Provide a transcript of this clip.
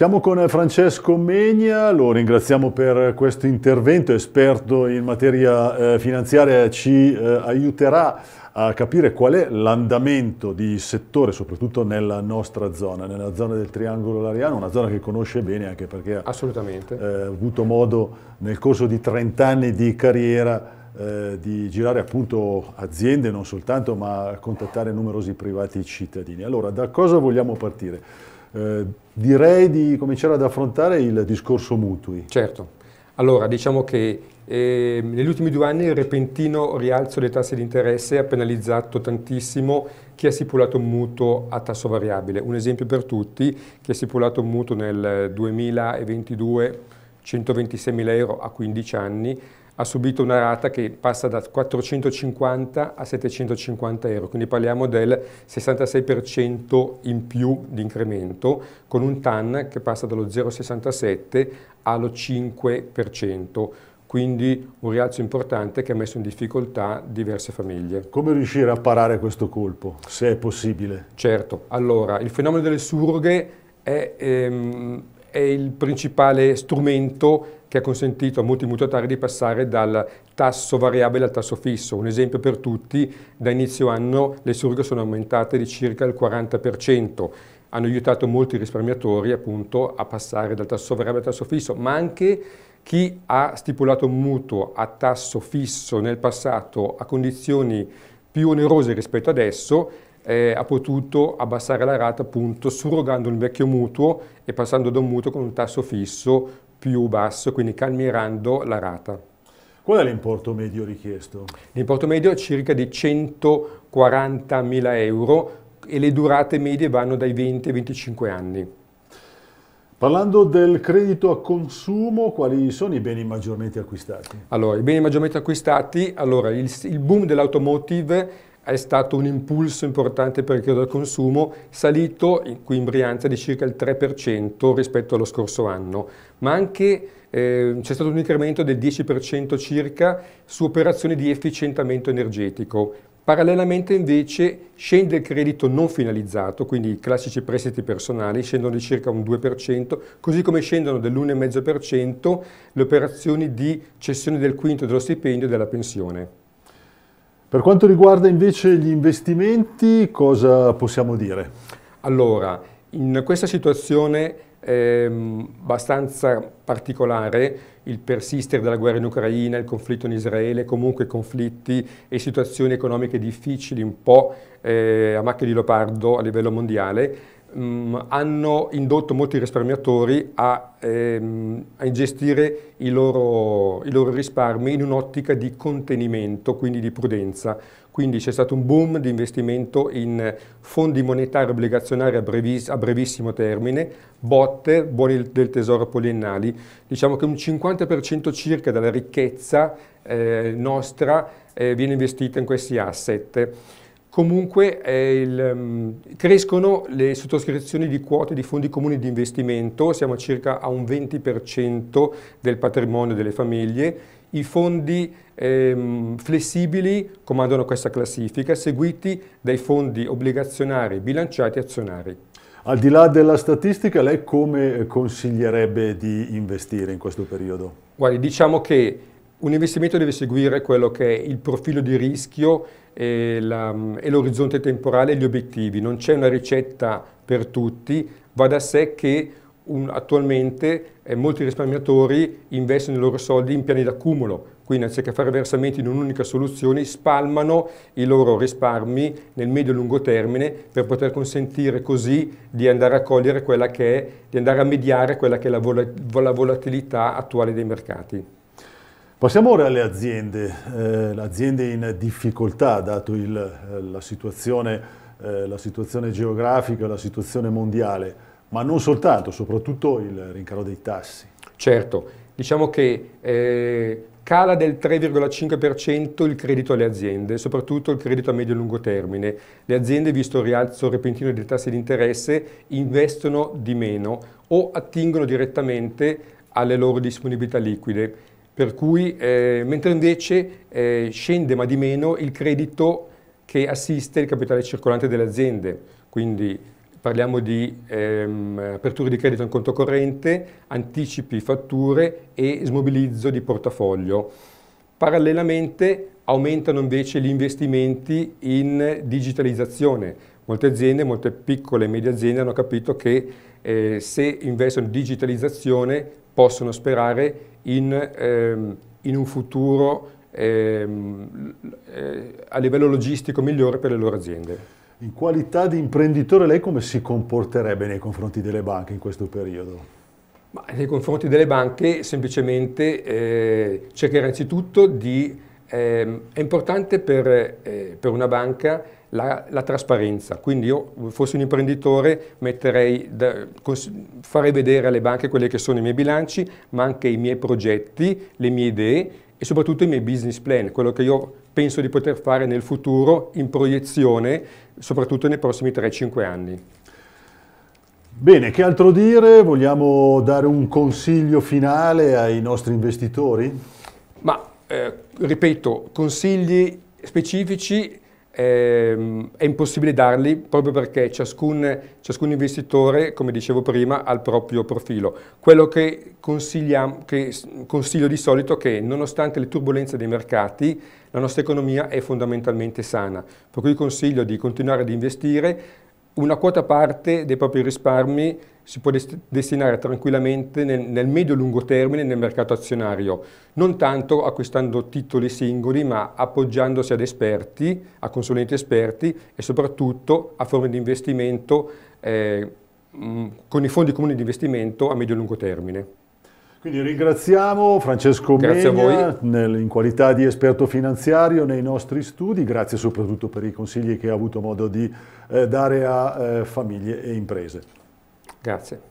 Siamo con Francesco Megna, lo ringraziamo per questo intervento, esperto in materia eh, finanziaria, ci eh, aiuterà a capire qual è l'andamento di settore, soprattutto nella nostra zona, nella zona del Triangolo Lariano, una zona che conosce bene anche perché ha eh, avuto modo nel corso di 30 anni di carriera eh, di girare appunto aziende non soltanto ma contattare numerosi privati cittadini. Allora da cosa vogliamo partire? Eh, direi di cominciare ad affrontare il discorso mutui. Certo. Allora, diciamo che eh, negli ultimi due anni il repentino rialzo dei tassi di interesse ha penalizzato tantissimo chi ha stipulato un mutuo a tasso variabile. Un esempio per tutti, chi ha stipulato un mutuo nel 2022 126 mila euro a 15 anni ha subito una rata che passa da 450 a 750 euro, quindi parliamo del 66% in più di incremento, con un TAN che passa dallo 0,67 allo 5% quindi un rialzo importante che ha messo in difficoltà diverse famiglie. Come riuscire a parare questo colpo, se è possibile? Certo, allora il fenomeno delle surroghe è, ehm, è il principale strumento che ha consentito a molti mutuatari di passare dal tasso variabile al tasso fisso. Un esempio per tutti, da inizio anno le surghe sono aumentate di circa il 40%, hanno aiutato molti risparmiatori appunto a passare dal tasso variabile al tasso fisso, ma anche chi ha stipulato un mutuo a tasso fisso nel passato a condizioni più onerose rispetto adesso eh, ha potuto abbassare la rata appunto surrogando un vecchio mutuo e passando da un mutuo con un tasso fisso più basso, quindi calmierando la rata. Qual è l'importo medio richiesto? L'importo medio è circa di 140.000 euro e le durate medie vanno dai 20 ai 25 anni. Parlando del credito a consumo, quali sono i beni maggiormente acquistati? Allora, i beni maggiormente acquistati, allora, il, il boom dell'automotive è stato un impulso importante per il credito al consumo, salito in, qui in Brianza di circa il 3% rispetto allo scorso anno, ma anche eh, c'è stato un incremento del 10% circa su operazioni di efficientamento energetico. Parallelamente invece scende il credito non finalizzato, quindi i classici prestiti personali scendono di circa un 2%, così come scendono dell'1,5% le operazioni di cessione del quinto dello stipendio e della pensione. Per quanto riguarda invece gli investimenti, cosa possiamo dire? Allora, in questa situazione ehm, abbastanza particolare, il persistere della guerra in Ucraina, il conflitto in Israele, comunque conflitti e situazioni economiche difficili un po' eh, a macchia di leopardo a livello mondiale, Mm, hanno indotto molti risparmiatori a, ehm, a investire i loro, i loro risparmi in un'ottica di contenimento, quindi di prudenza. Quindi c'è stato un boom di investimento in fondi monetari obbligazionari a, brevis, a brevissimo termine, botte, buoni del tesoro poliennali. Diciamo che un 50% circa della ricchezza eh, nostra eh, viene investita in questi asset comunque eh, il, um, crescono le sottoscrizioni di quote di fondi comuni di investimento, siamo circa a un 20% del patrimonio delle famiglie. I fondi ehm, flessibili comandano questa classifica, seguiti dai fondi obbligazionari, bilanciati e azionari. Al di là della statistica, lei come consiglierebbe di investire in questo periodo? Guardi, diciamo che un investimento deve seguire quello che è il profilo di rischio e l'orizzonte temporale e gli obiettivi. Non c'è una ricetta per tutti, va da sé che un, attualmente eh, molti risparmiatori investono i loro soldi in piani d'accumulo, quindi anziché fare versamenti in un'unica soluzione, spalmano i loro risparmi nel medio e lungo termine per poter consentire così di andare a cogliere quella che è, di andare a mediare quella che è la, vol la volatilità attuale dei mercati. Passiamo ora alle aziende, eh, aziende in difficoltà dato il, eh, la, situazione, eh, la situazione geografica, la situazione mondiale, ma non soltanto, soprattutto il rincaro dei tassi. Certo, diciamo che eh, cala del 3,5% il credito alle aziende, soprattutto il credito a medio e lungo termine. Le aziende, visto il rialzo repentino dei tassi di interesse, investono di meno o attingono direttamente alle loro disponibilità liquide per cui, eh, mentre invece eh, scende ma di meno il credito che assiste il capitale circolante delle aziende, quindi parliamo di ehm, aperture di credito in conto corrente, anticipi, fatture e smobilizzo di portafoglio. Parallelamente aumentano invece gli investimenti in digitalizzazione. Molte aziende, molte piccole e medie aziende hanno capito che eh, se investono in digitalizzazione possono sperare in, ehm, in un futuro ehm, eh, a livello logistico migliore per le loro aziende. In qualità di imprenditore lei come si comporterebbe nei confronti delle banche in questo periodo? Ma nei confronti delle banche semplicemente eh, cercherà innanzitutto di eh, è importante per, eh, per una banca la, la, trasparenza, quindi io fossi un imprenditore da, farei vedere alle banche quelli che sono i miei bilanci, ma anche i miei progetti, le mie idee e soprattutto i miei business plan, quello che io penso di poter fare nel futuro in proiezione, soprattutto nei prossimi 3-5 anni. Bene, che altro dire? Vogliamo dare un consiglio finale ai nostri investitori? Ma eh, ripeto, consigli specifici ehm, è impossibile darli proprio perché ciascun, ciascun, investitore, come dicevo prima, ha il proprio profilo. Quello che, che consiglio di solito è che nonostante le turbulenze dei mercati, la nostra economia è fondamentalmente sana, per cui consiglio di continuare ad investire una quota parte dei propri risparmi si può dest destinare tranquillamente nel, nel medio-lungo termine nel mercato azionario, non tanto acquistando titoli singoli, ma appoggiandosi ad esperti, a consulenti esperti e soprattutto a forme di investimento eh, mh, mm, con i fondi comuni di investimento a medio-lungo termine. Quindi ringraziamo Francesco Megna in qualità di esperto finanziario nei nostri studi, grazie soprattutto per i consigli che ha avuto modo di eh, dare a eh, famiglie e imprese. Grazie.